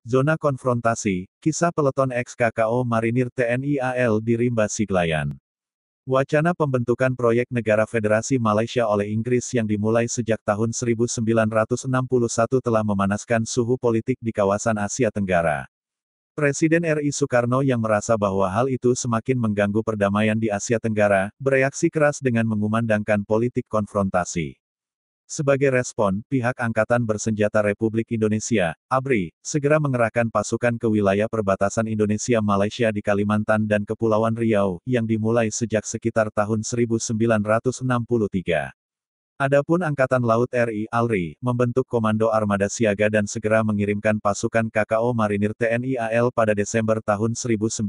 Zona konfrontasi, kisah peleton XKKO Marinir TNI AL di Rimba Siglayan. Wacana pembentukan proyek negara federasi Malaysia oleh Inggris yang dimulai sejak tahun 1961 telah memanaskan suhu politik di kawasan Asia Tenggara. Presiden RI Soekarno yang merasa bahwa hal itu semakin mengganggu perdamaian di Asia Tenggara, bereaksi keras dengan mengumandangkan politik konfrontasi. Sebagai respon, pihak Angkatan Bersenjata Republik Indonesia, ABRI, segera mengerahkan pasukan ke wilayah perbatasan Indonesia-Malaysia di Kalimantan dan Kepulauan Riau, yang dimulai sejak sekitar tahun 1963. Adapun Angkatan Laut RI Alri membentuk Komando Armada Siaga dan segera mengirimkan pasukan KKO Marinir TNI AL pada Desember tahun 1964,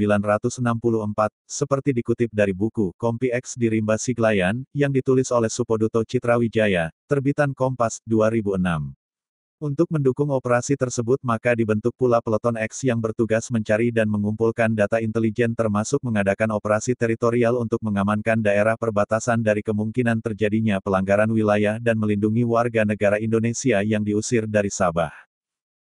seperti dikutip dari buku Kompi X di Rimba Siglayan, yang ditulis oleh Supoduto Citrawijaya, terbitan Kompas, 2006. Untuk mendukung operasi tersebut maka dibentuk pula peloton X yang bertugas mencari dan mengumpulkan data intelijen termasuk mengadakan operasi teritorial untuk mengamankan daerah perbatasan dari kemungkinan terjadinya pelanggaran wilayah dan melindungi warga negara Indonesia yang diusir dari Sabah.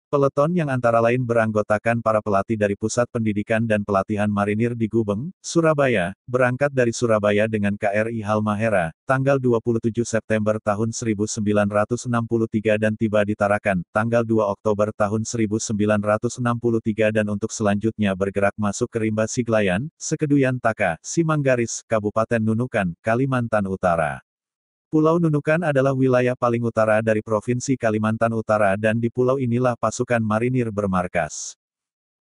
Peleton yang antara lain beranggotakan para pelatih dari Pusat Pendidikan dan Pelatihan Marinir di Gubeng, Surabaya, berangkat dari Surabaya dengan KRI Halmahera, tanggal 27 September tahun 1963 dan tiba di Tarakan, tanggal 2 Oktober tahun 1963 dan untuk selanjutnya bergerak masuk ke Rimba Siglayan, Sekeduyan Taka, Simanggaris, Kabupaten Nunukan, Kalimantan Utara. Pulau Nunukan adalah wilayah paling utara dari Provinsi Kalimantan Utara dan di pulau inilah pasukan marinir bermarkas.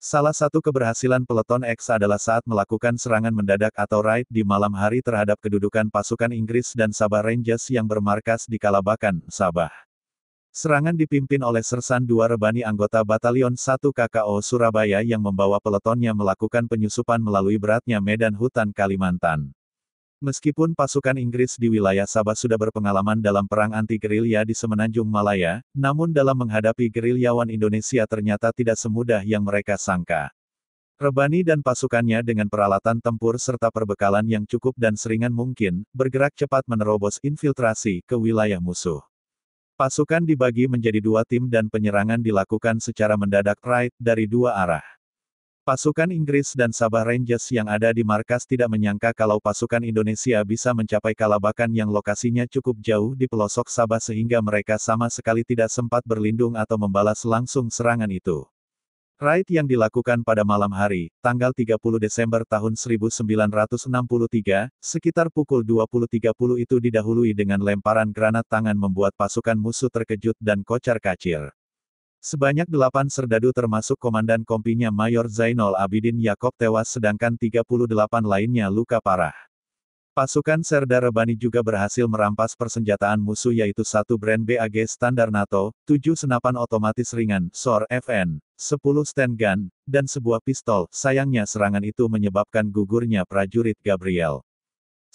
Salah satu keberhasilan peleton X adalah saat melakukan serangan mendadak atau raid di malam hari terhadap kedudukan pasukan Inggris dan Sabah Rangers yang bermarkas di Kalabakan, Sabah. Serangan dipimpin oleh Sersan dua Rebani anggota Batalion 1 KKO Surabaya yang membawa peletonnya melakukan penyusupan melalui beratnya medan hutan Kalimantan. Meskipun pasukan Inggris di wilayah Sabah sudah berpengalaman dalam perang anti-gerilya di Semenanjung Malaya, namun dalam menghadapi gerilyawan Indonesia ternyata tidak semudah yang mereka sangka. Rebani dan pasukannya dengan peralatan tempur serta perbekalan yang cukup dan seringan mungkin, bergerak cepat menerobos infiltrasi ke wilayah musuh. Pasukan dibagi menjadi dua tim dan penyerangan dilakukan secara mendadak right dari dua arah. Pasukan Inggris dan Sabah Rangers yang ada di markas tidak menyangka kalau pasukan Indonesia bisa mencapai Kalabakan yang lokasinya cukup jauh di pelosok Sabah sehingga mereka sama sekali tidak sempat berlindung atau membalas langsung serangan itu. Raid yang dilakukan pada malam hari, tanggal 30 Desember tahun 1963, sekitar pukul 20.30 itu didahului dengan lemparan granat tangan membuat pasukan musuh terkejut dan kocar kacir. Sebanyak delapan serdadu termasuk Komandan Kompinya Mayor Zainal Abidin Yakob tewas sedangkan 38 lainnya luka parah. Pasukan Serda Rebani juga berhasil merampas persenjataan musuh yaitu satu brand BAG standar NATO, tujuh senapan otomatis ringan SOR FN, 10 stand gun, dan sebuah pistol. Sayangnya serangan itu menyebabkan gugurnya prajurit Gabriel.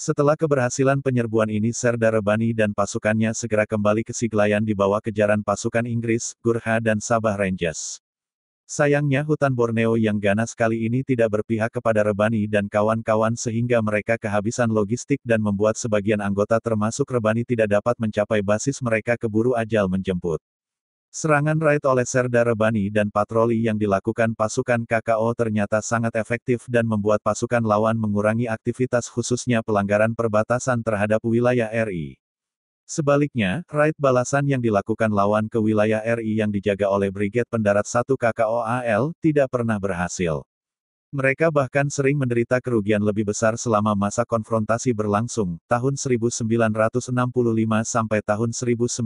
Setelah keberhasilan penyerbuan ini Serdar Rebani dan pasukannya segera kembali ke Siglayan di bawah kejaran pasukan Inggris, Gurha dan Sabah Rangers. Sayangnya hutan Borneo yang ganas kali ini tidak berpihak kepada Rebani dan kawan-kawan sehingga mereka kehabisan logistik dan membuat sebagian anggota termasuk Rebani tidak dapat mencapai basis mereka keburu ajal menjemput. Serangan raid oleh Serdar Bani dan patroli yang dilakukan pasukan KKO ternyata sangat efektif dan membuat pasukan lawan mengurangi aktivitas khususnya pelanggaran perbatasan terhadap wilayah RI. Sebaliknya, raid balasan yang dilakukan lawan ke wilayah RI yang dijaga oleh Brigade Pendarat 1 KKO AL tidak pernah berhasil. Mereka bahkan sering menderita kerugian lebih besar selama masa konfrontasi berlangsung, tahun 1965 sampai tahun 1966.